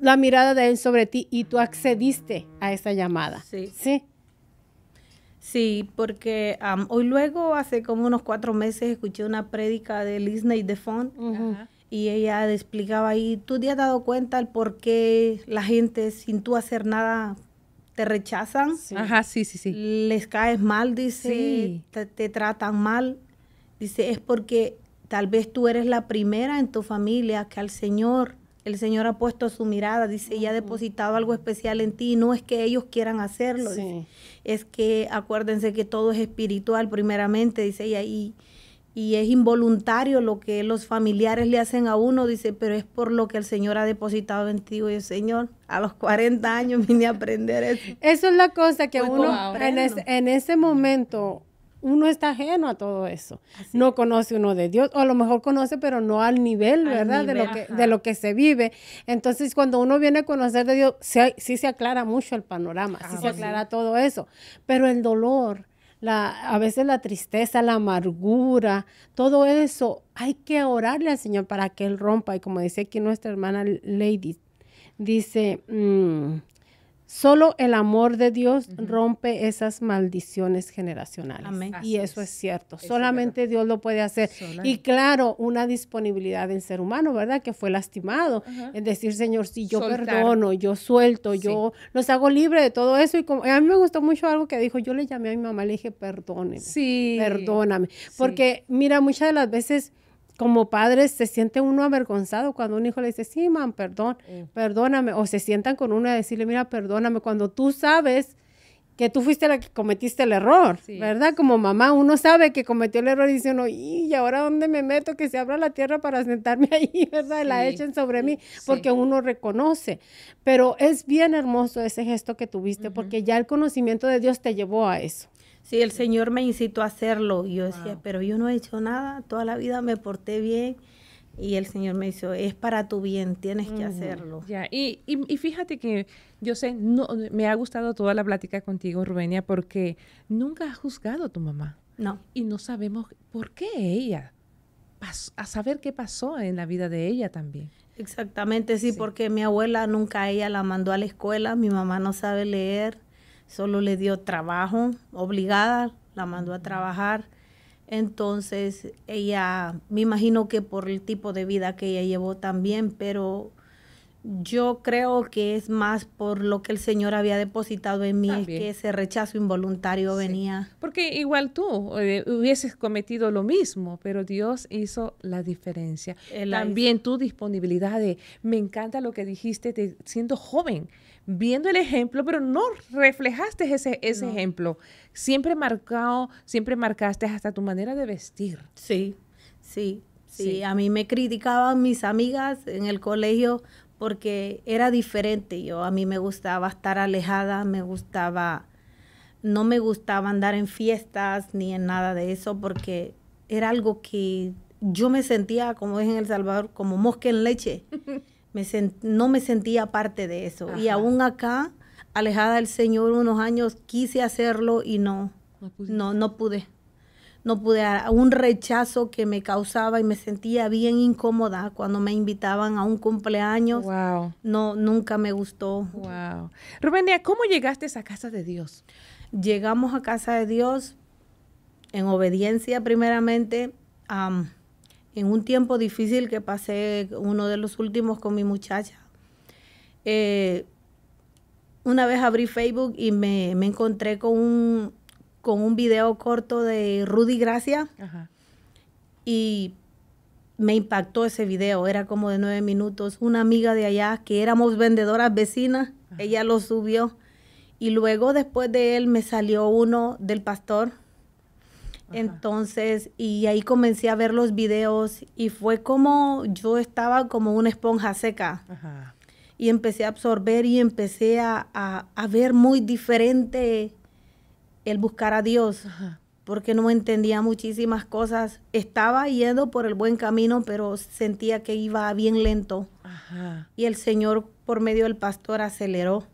la mirada de Él sobre ti y tú accediste a esa llamada. Sí. Sí. Sí, porque hoy luego, hace como unos cuatro meses, escuché una prédica de Lisney de uh y ella explicaba ahí, ¿tú te has dado cuenta el por qué la gente sin tú hacer nada te rechazan? Ajá, sí, sí, sí. Les caes mal, dice, te tratan mal. Dice, es porque tal vez tú eres la primera en tu familia que al Señor el Señor ha puesto su mirada, dice, y ha depositado algo especial en ti. No es que ellos quieran hacerlo, es que acuérdense que todo es espiritual primeramente, dice, y y es involuntario lo que los familiares le hacen a uno, dice, pero es por lo que el Señor ha depositado en ti. el Señor, a los 40 años vine a aprender eso. Eso es la cosa que uno en, ese momento uno está ajeno a todo eso. No conoce uno de Dios, o a lo mejor conoce, pero no al nivel, ¿verdad? de, lo que, de lo que se vive. Entonces, cuando uno viene a conocer de Dios, sí se aclara mucho el panorama, sí ah, se aclara todo eso. Pero el dolor, la, a veces la tristeza, la amargura, todo eso, hay que orarle al Señor para que Él rompa. Y como dice aquí nuestra hermana Lady, dice... Mm, Solo el amor de Dios rompe esas maldiciones generacionales. Y eso es, cierto. Solamente Dios lo puede hacer. Y claro, una disponibilidad en ser humano, ¿verdad? Que fue lastimado. en decir, Señor, si yo perdono, yo suelto, yo los hago libre de todo eso. Y como, a mí me gustó mucho algo que dijo, yo le llamé a mi mamá, le dije, perdóneme. Sí. Perdóname. Porque, mira, muchas de las veces como padres se siente uno avergonzado cuando un hijo le dice, sí, mam, perdón, mm. perdóname, o se sientan con uno a decirle, mira, perdóname, cuando tú sabes que tú fuiste la que cometiste el error, ¿verdad? Como mamá, uno sabe que cometió el error y dice uno, ¿y ahora dónde me meto? Que se abra la tierra para sentarme ahí, ¿verdad? Y La echen sobre mí, porque uno reconoce. Pero es bien hermoso ese gesto que tuviste, porque ya el conocimiento de Dios te llevó a eso. Sí, el Señor me incitó a hacerlo. Y yo decía, pero yo no he hecho nada, toda la vida me porté bien. Y el Señor me dijo, es para tu bien, tienes que mm, hacerlo. Ya, y, y, fíjate que yo sé, no, me ha gustado toda la plática contigo, Rubenia, porque nunca has juzgado a tu mamá. No. Y no sabemos por qué ella, a saber qué pasó en la vida de ella también. Exactamente, sí, porque mi abuela nunca ella la mandó a la escuela, mi mamá no sabe leer solo le dio trabajo, obligada, la mandó a trabajar. Entonces, ella, me imagino que por el tipo de vida que ella llevó también, pero yo creo que es más por lo que el Señor había depositado en mí, que ese rechazo involuntario venía. Porque igual tú eh, hubieses cometido lo mismo, pero Dios hizo la diferencia. También tu disponibilidad de, me encanta lo que dijiste de siendo joven, viendo el ejemplo, pero no reflejaste ese, ese ejemplo. Siempre marcado, siempre marcaste hasta tu manera de vestir. Sí, sí, sí, A mí me criticaban mis amigas en el colegio porque era diferente. Yo a mí me gustaba estar alejada, me gustaba, no me gustaba andar en fiestas ni en nada de eso porque era algo que yo me sentía, como es en El Salvador, como mosca en leche. no me sentía parte de eso. Y aún acá, alejada del Señor unos años, quise hacerlo y no, no, no pude. No pude, un rechazo que me causaba y me sentía bien incómoda cuando me invitaban a un cumpleaños. Wow. No, nunca me gustó. Wow. Rubenia, ¿cómo llegaste a casa de Dios? Llegamos a casa de Dios en obediencia primeramente en un tiempo difícil que pasé, uno de los últimos con mi muchacha. Eh, una vez abrí Facebook y me, encontré con un, con un video corto de Rudy Gracia y me impactó ese video, era como de nueve minutos. Una amiga de allá, que éramos vendedoras vecinas, ella lo subió. Y luego después de él me salió uno del pastor entonces, y ahí comencé a ver los videos y fue como yo estaba como una esponja seca. Y empecé a absorber y empecé a, a, ver muy diferente el buscar a Dios, porque no entendía muchísimas cosas. Estaba yendo por el buen camino, pero sentía que iba bien lento. Y el Señor, por medio del pastor, aceleró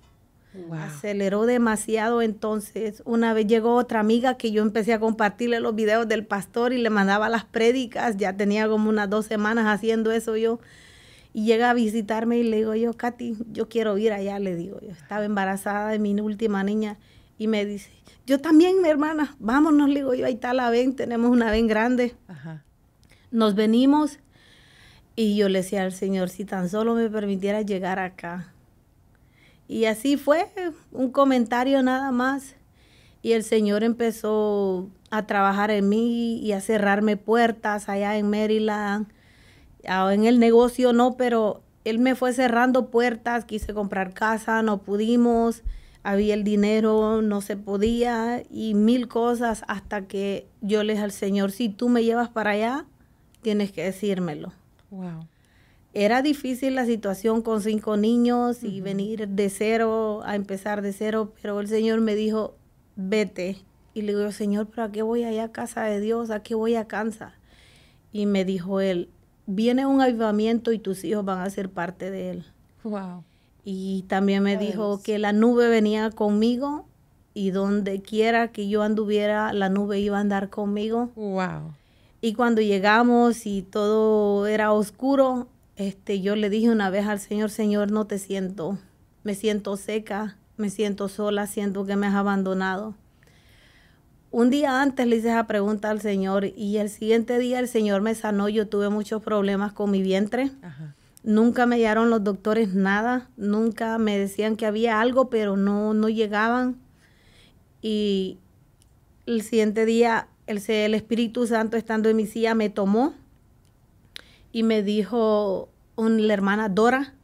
Aceleró demasiado entonces. Una vez llegó otra amiga que yo empecé a compartirle los videos del pastor y le mandaba las prédicas. Ya tenía como unas dos semanas haciendo eso yo. Y llega a visitarme y le digo yo, Katy, yo quiero ir allá, le digo yo. Estaba embarazada de mi última niña. Y me dice, yo también, mi hermana, vámonos, le digo yo, ahí está la ven, tenemos una ven grande. Nos venimos y yo le decía al Señor, si tan solo me permitiera llegar acá, y así fue, un comentario nada más. Y el Señor empezó a trabajar en mí y a cerrarme puertas allá en Maryland. Ah, en el negocio no, pero Él me fue cerrando puertas, quise comprar casa, no pudimos, había el dinero, no se podía y mil cosas hasta que yo le dije al Señor, si tú me llevas para allá, tienes que decírmelo. Wow era difícil la situación con cinco niños y venir de cero a empezar de cero, pero el Señor me dijo, vete. Y le digo, Señor, ¿pero a qué voy allá a casa de Dios? ¿A qué voy a cansa. Y me dijo él, viene un avivamiento y tus hijos van a ser parte de él. Y también me dijo que la nube venía conmigo y donde quiera que yo anduviera, la nube iba a andar conmigo. Wow. Y cuando llegamos y todo era oscuro, este, yo le dije una vez al Señor, Señor, no te siento, me siento seca, me siento sola, siento que me has abandonado. Un día antes le hice esa pregunta al Señor y el siguiente día el Señor me sanó. Yo tuve muchos problemas con mi vientre. Nunca me hallaron los doctores nada, nunca me decían que había algo, pero no, no llegaban. Y el siguiente día el, el Espíritu Santo estando en mi silla me tomó y me dijo la hermana Dora,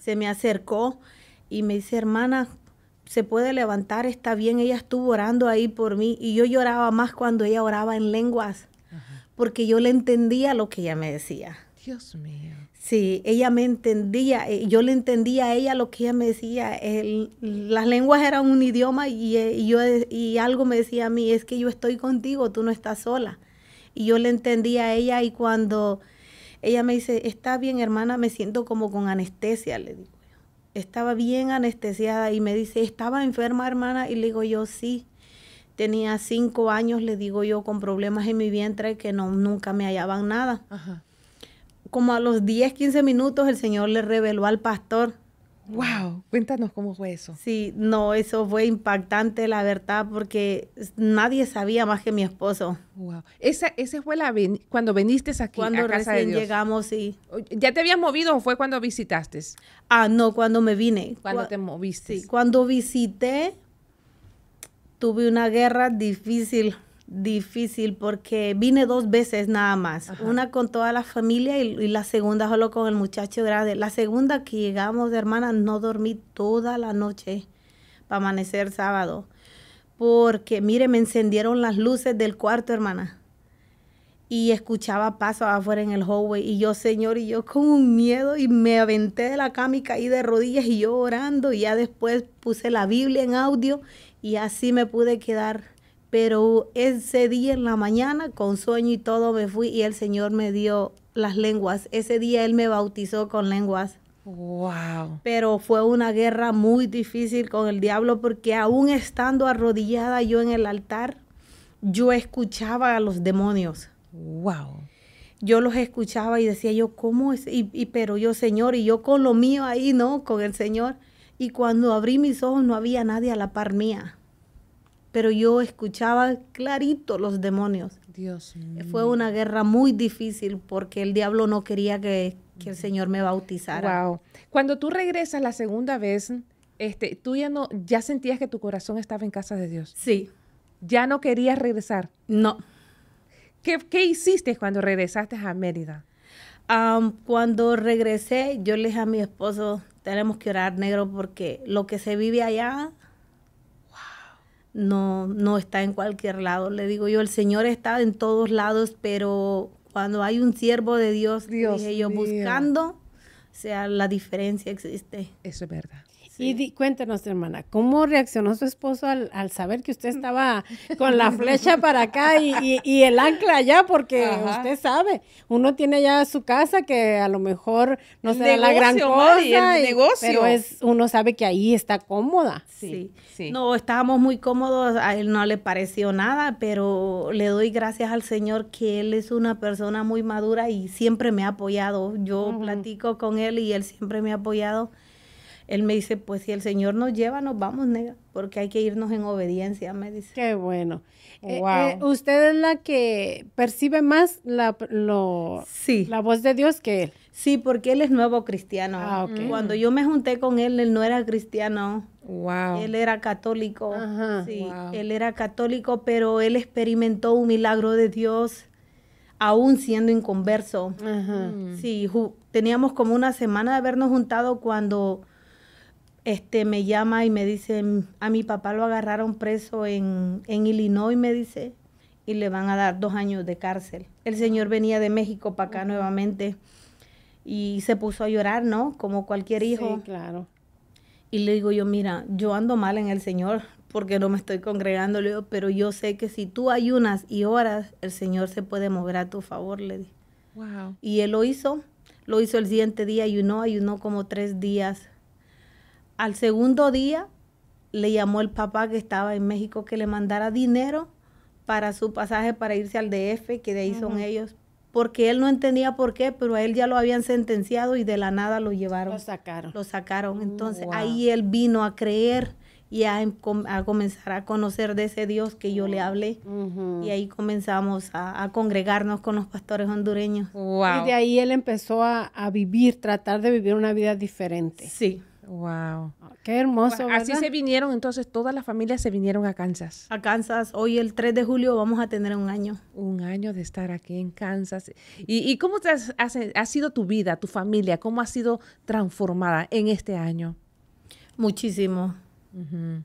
se me acercó y me dice, hermana, se puede levantar, está bien, ella estuvo orando ahí por mí y yo lloraba más cuando ella oraba en lenguas, porque yo le entendía lo que ella me decía. Dios mío. Sí, ella me entendía, eh, yo le entendía a ella lo que ella me decía. las lenguas eran un idioma y, eh, yo, y algo me decía a mí, es que yo estoy contigo, tú no estás sola. Y yo le entendía a ella y cuando ella me dice, está bien hermana, me siento como con anestesia, le digo yo. Estaba bien anestesiada y me dice, estaba enferma hermana y le digo yo, sí. Tenía cinco años, le digo yo, con problemas en mi vientre que no, nunca me hallaban nada. Como a los 10, 15 minutos el Señor le reveló al pastor Wow, cuéntanos cómo fue eso. Sí, no, eso fue impactante, la verdad, porque nadie sabía más que mi esposo. Wow. Esa, fue la cuando viniste aquí cuando a casa llegamos, sí. ¿Ya te habías movido o fue cuando visitaste? Ah, no, cuando me vine. Cuando te moviste. Sí, cuando visité tuve una guerra difícil difícil porque vine dos veces nada más. Una con toda la familia y, la segunda solo con el muchacho grande. La segunda que llegamos, hermana, no dormí toda la noche para amanecer sábado. Porque, mire, me encendieron las luces del cuarto, hermana. Y escuchaba pasos afuera en el hallway. Y yo, señor, y yo con un miedo y me aventé de la cama y caí de rodillas y yo orando. Y ya después puse la Biblia en audio y así me pude quedar pero ese día en la mañana, con sueño y todo, me fui y el Señor me dio las lenguas. Ese día Él me bautizó con lenguas. Wow. Pero fue una guerra muy difícil con el diablo porque aún estando arrodillada yo en el altar, yo escuchaba a los demonios. Wow. Yo los escuchaba y decía yo, ¿cómo es? pero yo, Señor, y yo con lo mío ahí, ¿no? Con el Señor. Y cuando abrí mis ojos no había nadie a la par mía pero yo escuchaba clarito los demonios. Dios mío. Fue una guerra muy difícil porque el diablo no quería que, el Señor me bautizara. Wow. Cuando tú regresas la segunda vez, este, tú ya no, ya sentías que tu corazón estaba en casa de Dios. Sí. Ya no querías regresar. No. ¿Qué, qué hiciste cuando regresaste a Mérida? cuando regresé, yo le dije a mi esposo, tenemos que orar negro porque lo que se vive allá no, no está en cualquier lado. Le digo yo, el Señor está en todos lados, pero cuando hay un siervo de Dios, buscando, sea, la diferencia existe. es verdad. Y di, cuéntenos, hermana, ¿cómo reaccionó su esposo al, saber que usted estaba con la flecha para acá y, el ancla allá? Porque usted sabe, uno tiene ya su casa que a lo mejor no será la gran cosa, el negocio. pero es, uno sabe que ahí está cómoda. Sí, sí, No, estábamos muy cómodos, a él no le pareció nada, pero le doy gracias al Señor que él es una persona muy madura y siempre me ha apoyado. Yo platico con él y él siempre me ha apoyado. Él me dice, pues si el Señor nos lleva, nos vamos, nega, porque hay que irnos en obediencia, me dice. Qué bueno. Eh, eh, usted es la que percibe más la, lo, la voz de Dios que él. Sí, porque él es nuevo cristiano. Ah, mm. Cuando yo me junté con él, él no era cristiano. Wow. Él era católico. sí, él era católico, pero él experimentó un milagro de Dios aún siendo inconverso. Ajá. Sí, teníamos como una semana de habernos juntado cuando este, me llama y me dice, a mi papá lo agarraron preso en, en Illinois, me dice, y le van a dar dos años de cárcel. El señor venía de México para acá nuevamente y se puso a llorar, ¿no? Como cualquier hijo. Sí, claro. Y le digo yo, mira, yo ando mal en el Señor porque no me estoy congregando, pero yo sé que si tú ayunas y oras, el Señor se puede mover a tu favor, le dije. Wow. Y él lo hizo, lo hizo el siguiente día, ayunó, ayunó como tres días al segundo día le llamó el papá que estaba en México que le mandara dinero para su pasaje para irse al DF, que de ahí son ellos, porque él no entendía por qué, pero a él ya lo habían sentenciado y de la nada lo llevaron. Lo sacaron. Lo sacaron. Oh, Entonces ahí él vino a creer y em, a, comenzar a conocer de ese Dios que yo le oh. hablé. Y ahí comenzamos a, congregarnos con los pastores hondureños. Y de ahí él empezó a, a, vivir, tratar de vivir una vida diferente. Sí. Wow. Ah, qué hermoso. así se vinieron, entonces todas las familias se vinieron a Kansas. A Kansas. Hoy el 3 de julio vamos a tener un año. Un año de estar aquí en Kansas. ¿Y, y cómo has, ha sido tu vida, tu familia? ¿Cómo ha sido transformada en este año? Muchísimo.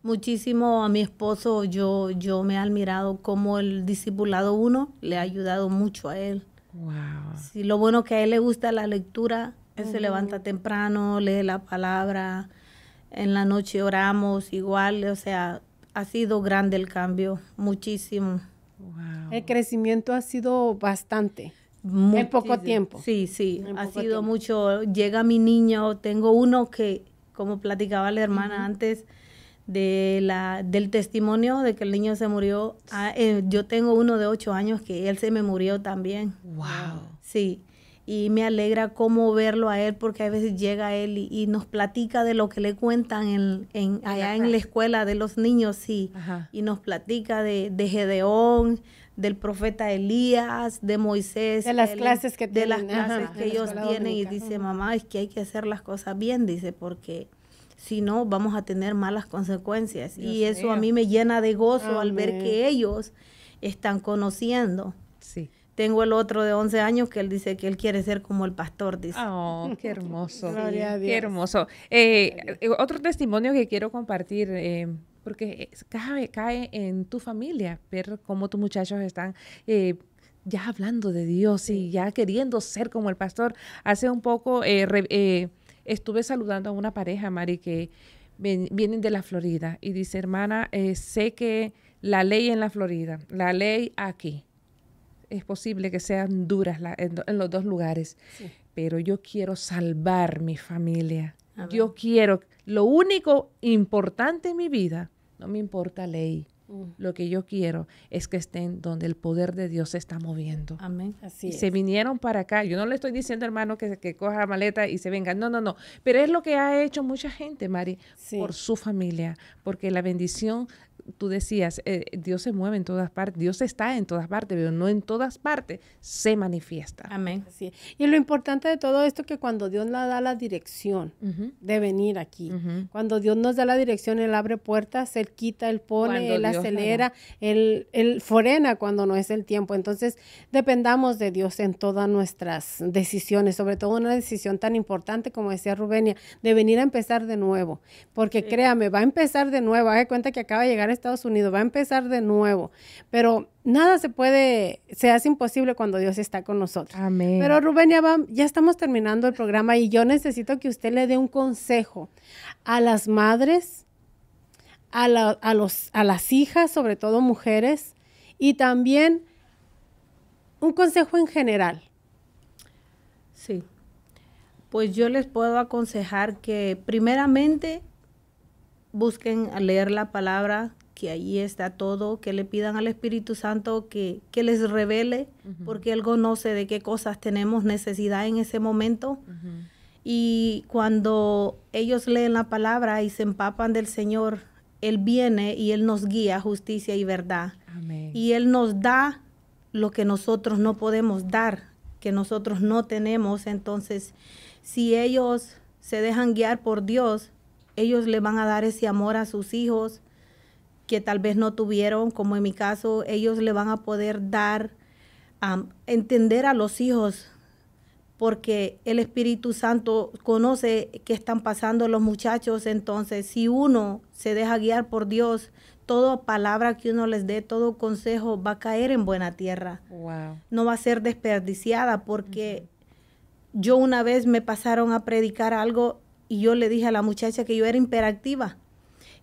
Muchísimo a mi esposo, yo, yo me he admirado como el discipulado uno le ha ayudado mucho a él. Wow. Sí, lo bueno que a él le gusta la lectura, él se levanta temprano, lee la palabra, en la noche oramos igual, o sea, ha sido grande el cambio, muchísimo. El crecimiento ha sido bastante. muy poco tiempo. Sí, sí, ha sido mucho. Llega mi niño, tengo uno que, como platicaba la hermana antes, de la, del testimonio de que el niño se murió. Ah, eh, yo tengo uno de ocho años que él se me murió también. ¡Wow! Sí, y me alegra cómo verlo a él porque a veces llega él y, nos platica de lo que le cuentan en, en allá en la escuela de los niños sí, y nos platica de, Gedeón, del profeta Elías, de Moisés. De las clases que De las clases que ellos tienen y dice, mamá, es que hay que hacer las cosas bien, dice, porque si no vamos a tener malas consecuencias. y eso a mí me llena de gozo al ver que ellos están conociendo tengo el otro de 11 años que él dice que él quiere ser como el pastor, dice. Oh, qué hermoso. Gloria a Dios. Qué hermoso. Eh, eh, otro testimonio que quiero compartir, eh, porque cae, cae, en tu familia ver cómo tus muchachos están ya hablando de Dios y ya queriendo ser como el pastor. Hace un poco estuve saludando a una pareja, Mari, que vienen de la Florida y dice, hermana, sé que la ley en la Florida, la ley aquí es posible que sean duras en, los dos lugares, pero yo quiero salvar mi familia. Yo quiero, lo único importante en mi vida, no me importa ley, Mm. Lo que yo quiero es que estén donde el poder de Dios se está moviendo. Amén. Así y se vinieron para acá. Yo no le estoy diciendo, hermano, que, que coja maleta y se venga, No, no, no. Pero es lo que ha hecho mucha gente, Mari, por su familia. Porque la bendición, tú decías, eh, Dios se mueve en todas partes. Dios está en todas partes, pero no en todas partes se manifiesta. Amén. Y lo importante de todo esto es que cuando Dios nos da la dirección de venir aquí, cuando Dios nos da la dirección, Él abre puertas, Él quita, Él pone, acelera, el él, cuando no es el tiempo. Entonces, dependamos de Dios en todas nuestras decisiones, sobre todo una decisión tan importante como decía Rubenia, de venir a empezar de nuevo. Porque créame, va a empezar de nuevo. Haga cuenta que acaba de llegar a Estados Unidos, va a empezar de nuevo. Pero nada se puede, se hace imposible cuando Dios está con nosotros. Pero Rubenia ya, ya estamos terminando el programa y yo necesito que usted le dé un consejo a las madres a, los, a las hijas, sobre todo mujeres, y también un consejo en general. Sí. Pues yo les puedo aconsejar que primeramente busquen leer la palabra, que allí está todo, que le pidan al Espíritu Santo que, que les revele, porque Él conoce de qué cosas tenemos necesidad en ese momento. Y cuando ellos leen la palabra y se empapan del Señor, él viene y Él nos guía justicia y verdad. Y Él nos da lo que nosotros no podemos dar, que nosotros no tenemos. Entonces, si ellos se dejan guiar por Dios, ellos le van a dar ese amor a sus hijos que tal vez no tuvieron, como en mi caso, ellos le van a poder dar, entender a los hijos porque el Espíritu Santo conoce qué están pasando los muchachos, entonces si uno se deja guiar por Dios, toda palabra que uno les dé, todo consejo va a caer en buena tierra. No va a ser desperdiciada porque yo una vez me pasaron a predicar algo y yo le dije a la muchacha que yo era imperactiva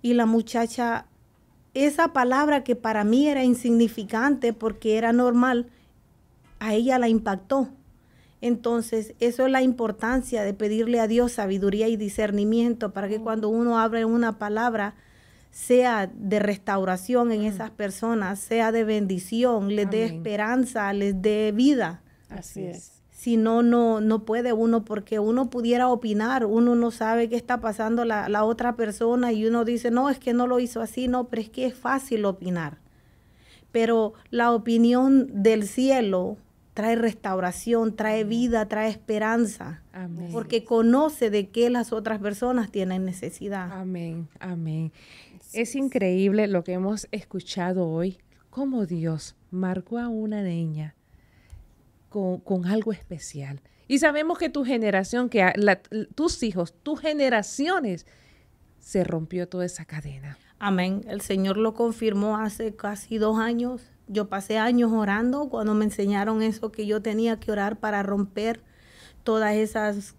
y la muchacha esa palabra que para mí era insignificante porque era normal, a ella la impactó. Entonces, eso es la importancia de pedirle a Dios sabiduría y discernimiento para que mm. cuando uno abre una palabra sea de restauración en mm. esas personas, sea de bendición, les dé esperanza, les dé vida. Así es. Si no, no, no puede uno, porque uno pudiera opinar, uno no sabe qué está pasando la, la otra persona y uno dice, no, es que no lo hizo así, no, pero es que es fácil opinar. Pero la opinión del cielo, trae restauración, trae vida, trae esperanza. Amén. Porque conoce de qué las otras personas tienen necesidad. Amén, amén. Es increíble lo que hemos escuchado hoy, cómo Dios marcó a una niña con, algo especial. Y sabemos que tu generación, que tus hijos, tus generaciones, se rompió toda esa cadena. Amén. El Señor lo confirmó hace casi dos años yo pasé años orando cuando me enseñaron eso, que yo tenía que orar para romper todas esas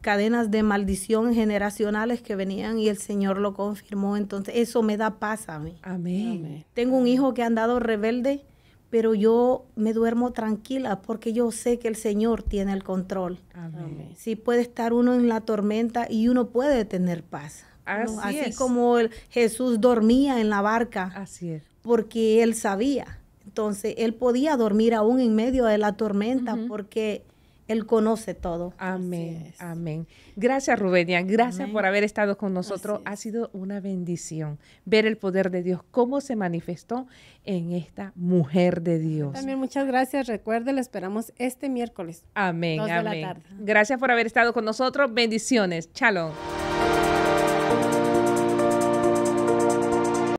cadenas de maldición generacionales que venían y el Señor lo confirmó. Entonces eso me da paz a mí. Amén. Tengo un hijo que ha andado rebelde, pero yo me duermo tranquila porque yo sé que el Señor tiene el control. Amén. Sí puede estar uno en la tormenta y uno puede tener paz. Así, Así como el Jesús dormía en la barca. Así es porque él sabía. Entonces, él podía dormir aún en medio de la tormenta porque él conoce todo. Amén, amén. Gracias, Rubenia. Gracias por haber estado con nosotros. Ha sido una bendición ver el poder de Dios, cómo se manifestó en esta mujer de Dios. También muchas gracias. Recuerde, la esperamos este miércoles. Amén, amén. Gracias por haber estado con nosotros. Bendiciones. chalón.